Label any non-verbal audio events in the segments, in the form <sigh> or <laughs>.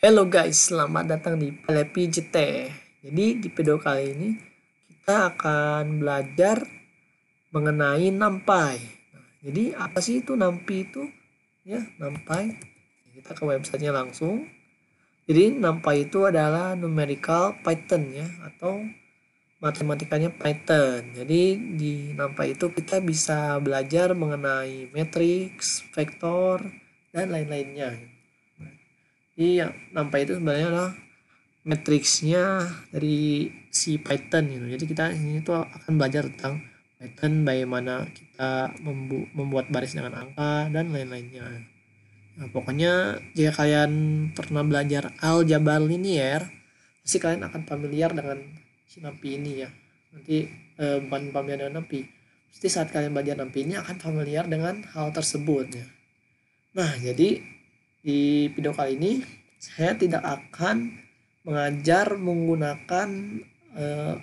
Hello guys, selamat datang di Palepi JT. Jadi di video kali ini kita akan belajar mengenai nampai. Nah, jadi apa sih itu nampi itu? Ya, nampai. Kita ke websitenya langsung. Jadi nampai itu adalah numerical Python ya atau matematikanya Python. Jadi di nampai itu kita bisa belajar mengenai matrix, vektor, dan lain-lainnya jadi yang nampak itu sebenarnya adalah matriksnya dari si Python gitu jadi kita ini tuh akan belajar tentang Python bagaimana kita membu membuat baris dengan angka dan lain-lainnya nah, pokoknya jika kalian pernah belajar aljabar linier pasti kalian akan familiar dengan si NAMPI ini ya nanti eh, bukan familiar dengan NAMPI pasti saat kalian belajar NAMPI ini akan familiar dengan hal tersebut ya nah jadi di video kali ini saya tidak akan mengajar menggunakan uh,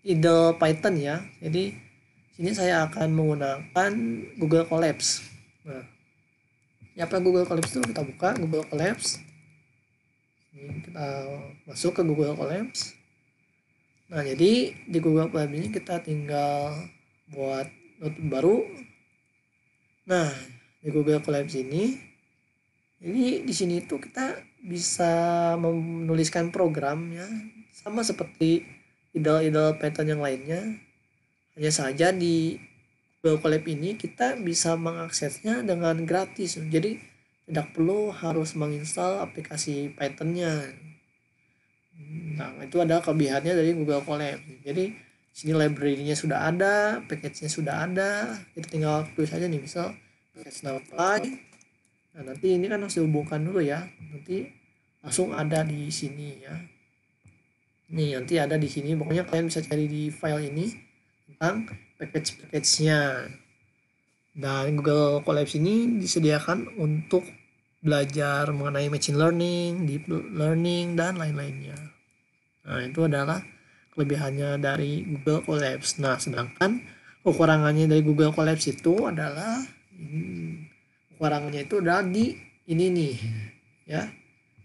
idle Python ya. Jadi sini saya akan menggunakan Google Collapse. Nah, apa Google Collapse itu kita buka Google Collapse. Ini kita masuk ke Google Collapse. Nah, jadi di Google Collapse ini kita tinggal buat notebook baru. Nah, di Google Collapse ini jadi di sini itu kita bisa menuliskan program ya sama seperti idol-idol Python yang lainnya. Hanya saja di Google Colab ini kita bisa mengaksesnya dengan gratis. Jadi tidak perlu harus menginstal aplikasi python Nah, itu adalah kelebihannya dari Google Colab. Jadi sini library-nya sudah ada, package-nya sudah ada. Kita tinggal tulis aja nih misal package Snowfly Nah, nanti ini kan harus dihubungkan dulu ya. Nanti langsung ada di sini ya. Nih, nanti ada di sini. Pokoknya kalian bisa cari di file ini tentang package-package-nya. Dan Google Collabs ini disediakan untuk belajar mengenai machine learning, deep learning, dan lain-lainnya. Nah, itu adalah kelebihannya dari Google Collabs. Nah, sedangkan kekurangannya dari Google Collabs itu adalah barangnya itu adalah di ini nih ya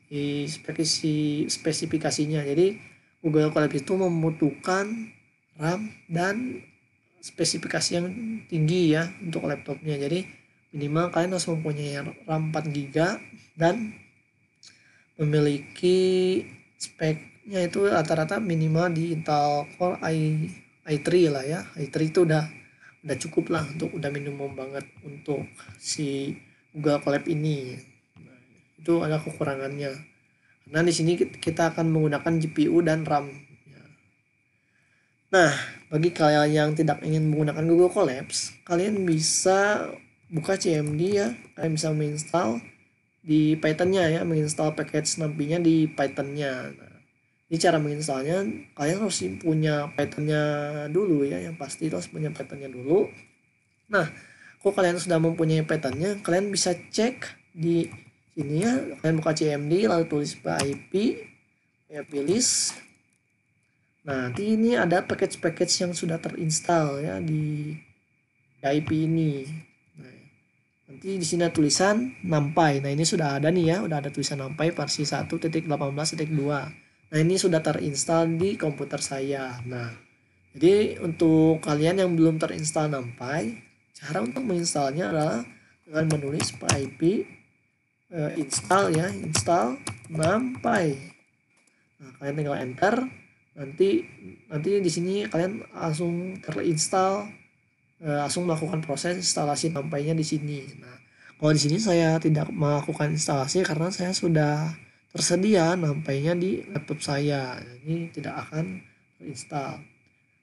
di spesifikasi spesifikasinya jadi Google Colab itu membutuhkan RAM dan spesifikasi yang tinggi ya untuk laptopnya jadi minimal kalian harus mempunyai RAM 4 GB dan memiliki speknya itu rata-rata minimal di Intel Core i i3 lah ya i3 itu udah udah cukup lah untuk udah minimum banget untuk si Google Colab ini nah, itu ada kekurangannya karena di sini kita akan menggunakan GPU dan RAM nah bagi kalian yang tidak ingin menggunakan Google Collabs kalian bisa buka CMD ya kalian bisa menginstal di Pythonnya ya menginstal package nampinya di Pythonnya nah, ini cara menginstalnya kalian harus punya patternnya dulu ya, yang pasti harus punya patternnya dulu. Nah, kalau kalian sudah mempunyai patternnya kalian bisa cek di sini ya, kalian buka CMD lalu tulis ip ya pilih Nah, nanti ini ada package-package yang sudah terinstall ya di ip ini. Nah, nanti di sini ada tulisan nampai. Nah, ini sudah ada nih ya, udah ada tulisan nampai versi 1.18.2. Nah, ini sudah terinstall di komputer saya. Nah, jadi untuk kalian yang belum terinstall NumPy, cara untuk menginstalnya adalah dengan menulis pip eh, install ya, install NumPy. Nah, kalian tinggal enter, nanti nanti di sini kalian langsung terinstall eh, langsung melakukan proses instalasi NumPy-nya di sini. Nah, kalau di sini saya tidak melakukan instalasi karena saya sudah tersedia nampainya di laptop saya ini tidak akan terinstall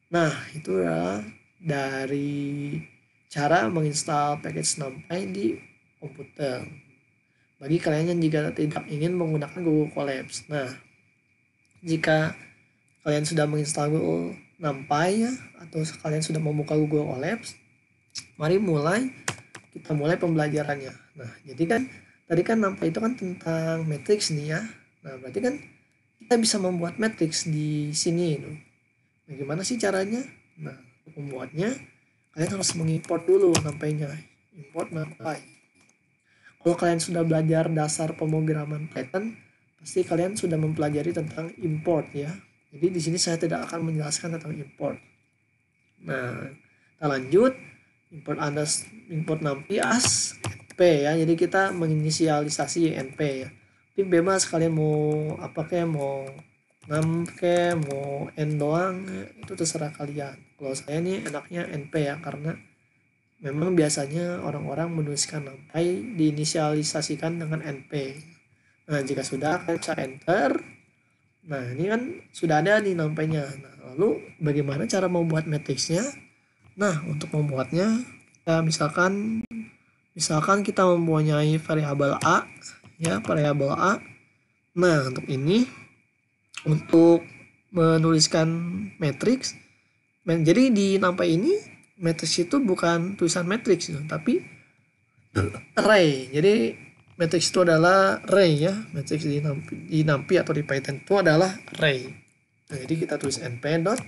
nah itu adalah dari cara menginstal package NumPy di komputer bagi kalian yang juga tidak ingin menggunakan Google Collapse nah jika kalian sudah menginstal Google NumPy ya, atau kalian sudah membuka Google Collapse mari mulai kita mulai pembelajarannya nah jadi kan tadi kan nampak itu kan tentang matrix nih ya nah berarti kan kita bisa membuat matrix di sini itu nah, gimana sih caranya nah untuk membuatnya kalian harus mengimport dulu nampaknya import nampai kalau kalian sudah belajar dasar pemrograman Python pasti kalian sudah mempelajari tentang import ya jadi di sini saya tidak akan menjelaskan tentang import nah kita lanjut import anda import nampi as P ya jadi kita menginisialisasi NP ya tapi bebas kalian mau apa kayak mau ngam kayak mau N doang itu terserah kalian kalau saya ini enaknya NP ya karena memang biasanya orang-orang menuliskan sampai diinisialisasikan dengan NP nah jika sudah kalian bisa enter nah ini kan sudah ada di nampainya nah, lalu bagaimana cara membuat matrixnya? nah untuk membuatnya kita misalkan Misalkan kita mempunyai variabel A, ya, variabel A. Nah, untuk ini untuk menuliskan matriks jadi di nampak ini matriks itu bukan tulisan matriks gitu, tapi array. Jadi matriks itu adalah array ya. Matriks di nampi, di nampi atau di Python itu adalah array. Nah, jadi kita tulis np dot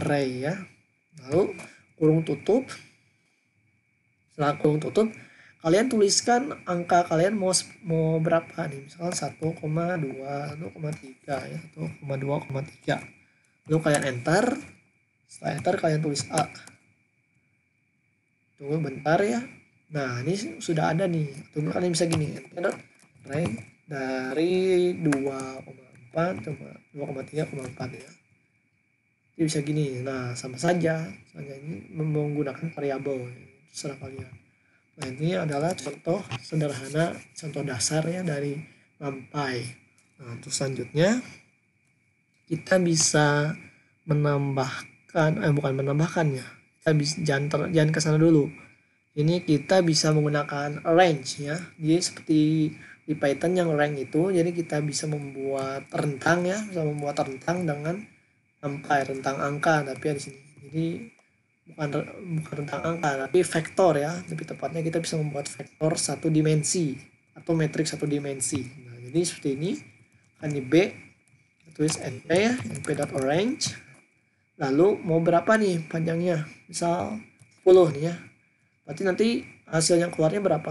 array ya. Lalu kurung tutup. Setelah kurung tutup kalian tuliskan angka kalian mau mau berapa nih misalkan 1,2 1,3 ya 1,2,3 lalu kalian enter setelah enter kalian tulis A tunggu bentar ya nah ini sudah ada nih tunggu kalian bisa gini enter rank dari 2,4 cuma 2,3,4 ya ini bisa gini nah sama saja soalnya ini menggunakan variabel terserah kalian Nah ini adalah contoh sederhana, contoh dasar ya dari lampai. Nah, untuk selanjutnya kita bisa menambahkan, eh bukan menambahkannya, kita bisa jangan ter, jangan ke sana dulu. Ini kita bisa menggunakan range ya. Jadi seperti di Python yang range itu, jadi kita bisa membuat rentang ya, bisa membuat rentang dengan sampai rentang angka tapi ya di sini. Jadi bukan bukan tentang angka tapi vektor ya lebih tepatnya kita bisa membuat vektor satu dimensi atau matriks satu dimensi nah jadi seperti ini kan di B tulis np ya np dot orange lalu mau berapa nih panjangnya misal 10 nih ya berarti nanti hasil yang keluarnya berapa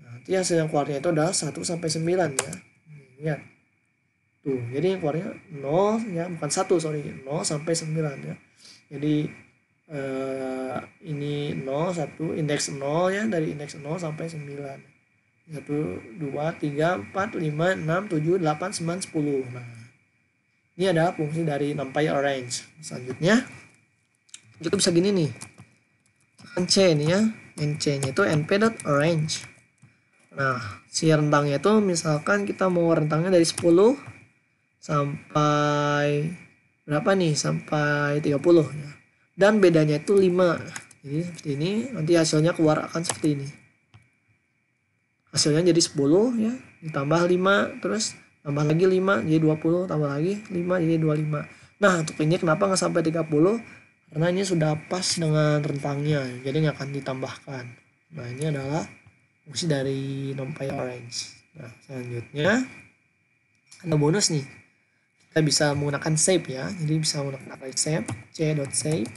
nah, nanti hasil yang keluarnya itu adalah 1 sampai 9 ya lihat tuh jadi yang keluarnya 0 ya bukan 1 sorry 0 sampai 9 ya jadi eh, ini 0 1 indeks 0 ya dari indeks 0 sampai 9 1 2 3 4 5 6 7 8 9 10 nah ini adalah fungsi dari numpy orange selanjutnya kita bisa gini nih nc ini ya nc nya itu np.orange nah si rentangnya itu misalkan kita mau rentangnya dari 10 sampai berapa nih sampai 30 ya. dan bedanya itu 5 jadi seperti ini nanti hasilnya keluar akan seperti ini hasilnya jadi 10 ya ditambah 5 terus tambah lagi 5 jadi 20 tambah lagi 5 jadi 25 nah untuk ini kenapa nggak sampai 30 karena ini sudah pas dengan rentangnya jadi nggak akan ditambahkan nah ini adalah fungsi dari numpy orange nah selanjutnya ada bonus nih kita bisa menggunakan save ya jadi bisa menggunakan array save c save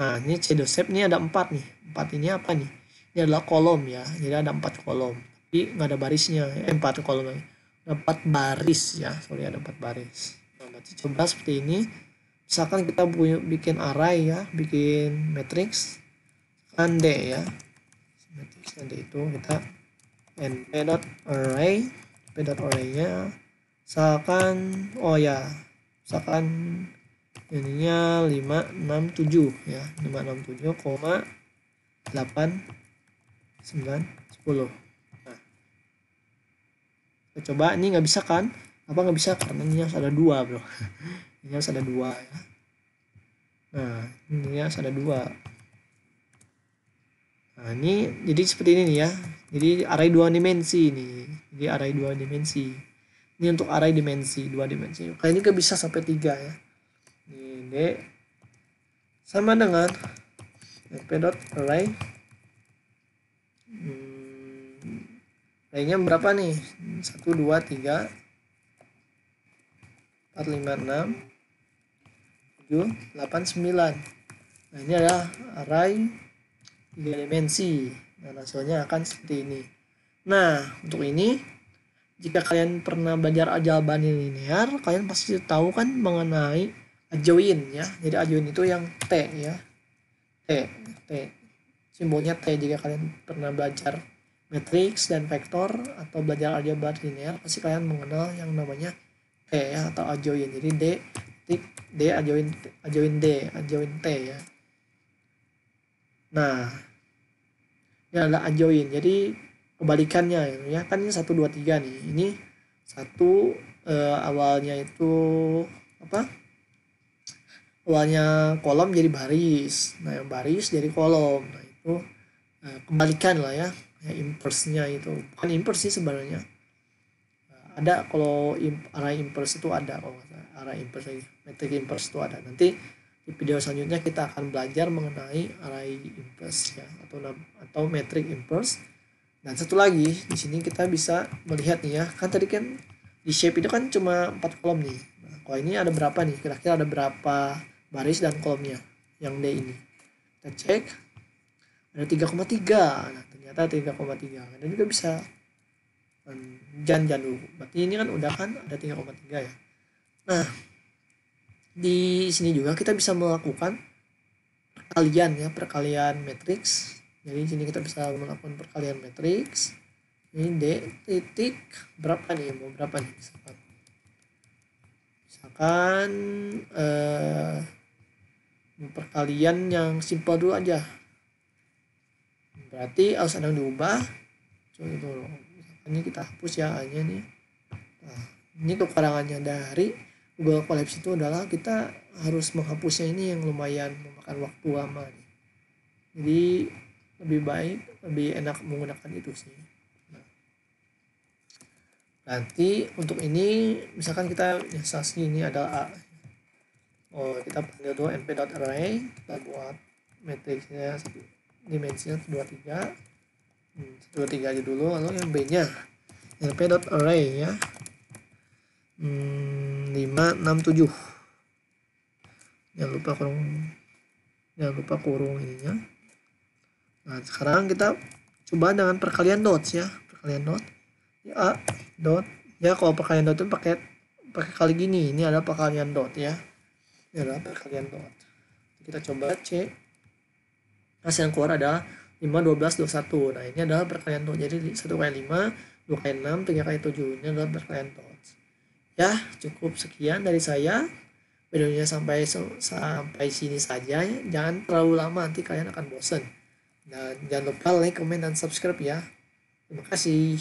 nah ini c dot save ini ada empat nih empat ini apa nih ini adalah kolom ya jadi ada empat kolom tapi nggak ada barisnya eh, empat kolom empat baris ya sorry ada empat baris nah berarti coba seperti ini misalkan kita punya bikin array ya bikin matrix and ya matrix and itu kita np dot array p dot arraynya misalkan oh ya misalkan ininya 567 ya 567 koma 8 9 10 nah kita coba ini nggak bisa kan apa nggak bisa karena ini harus ada dua bro <laughs> ini harus ada dua ya nah ini harus ada dua nah ini jadi seperti ini nih ya jadi array dua dimensi ini jadi array dua dimensi ini untuk array dimensi dua dimensi kayaknya ke bisa sampai tiga ya ini d sama dengan pedot dot array hmm, berapa nih satu dua tiga empat lima enam tujuh delapan sembilan nah ini adalah array tiga dimensi nah hasilnya akan seperti ini nah untuk ini jika kalian pernah belajar jawaban linear, kalian pasti tahu kan mengenai adjoin ya. Jadi adjoin itu yang T ya. T, T. Simbolnya T jika kalian pernah belajar matrix dan vektor atau belajar aljabar linear, pasti kalian mengenal yang namanya T ya atau adjoin. Jadi D titik D adjoin adjoin D, adjoin T ya. Nah, ini adalah adjoin. Jadi kebalikannya gitu ya kan ini satu dua tiga nih ini satu eh, awalnya itu apa awalnya kolom jadi baris nah yang baris jadi kolom nah itu eh, kebalikan lah ya, ya inverse itu bukan inverse sih sebenarnya eh, ada kalau imp, arah inverse itu ada kalau arah inverse lagi metrik inverse itu ada nanti di video selanjutnya kita akan belajar mengenai arah inverse ya atau atau metric inverse dan satu lagi, di sini kita bisa melihat nih ya, kan tadi kan di shape itu kan cuma empat kolom nih. Nah, kalau ini ada berapa nih? Kira-kira ada berapa baris dan kolomnya yang D ini? Kita cek, ada 3,3. Nah, ternyata 3,3. Nah, dan juga bisa jan jan dulu. Berarti ini kan udah kan ada 3,3 ya. Nah, di sini juga kita bisa melakukan perkalian ya, perkalian matriks jadi di sini kita bisa melakukan perkalian matriks ini D titik berapa nih mau berapa nih misalkan misalkan eh, perkalian yang simpel dulu aja berarti harus ada yang diubah coba itu misalkan kita hapus ya hanya nih nah, ini kekurangannya dari Google Collapse itu adalah kita harus menghapusnya ini yang lumayan memakan waktu lama nih. jadi lebih baik lebih enak menggunakan itu sih nah. nanti untuk ini misalkan kita instansi ini adalah A oh kita panggil dulu array kita buat matrixnya dimensinya 23 hmm, dua tiga aja dulu lalu yang B nya np.array ya hmm, 5 6 7 jangan lupa kurung jangan lupa kurung ininya Nah, sekarang kita coba dengan perkalian dots ya. Perkalian dot. Ya, dot. Ya, kalau perkalian dot itu pakai pakai kali gini. Ini adalah perkalian dot ya. Ini adalah perkalian dot. Kita coba C. Hasil yang keluar adalah 5, 12, 21. Nah, ini adalah perkalian dot. Jadi 1 kali 5, 2 kali 6, 3 kali 7. Ini adalah perkalian dot. Ya, cukup sekian dari saya videonya sampai sampai sini saja ya. jangan terlalu lama nanti kalian akan bosen dan jangan lupa like, comment, dan subscribe ya. Terima kasih.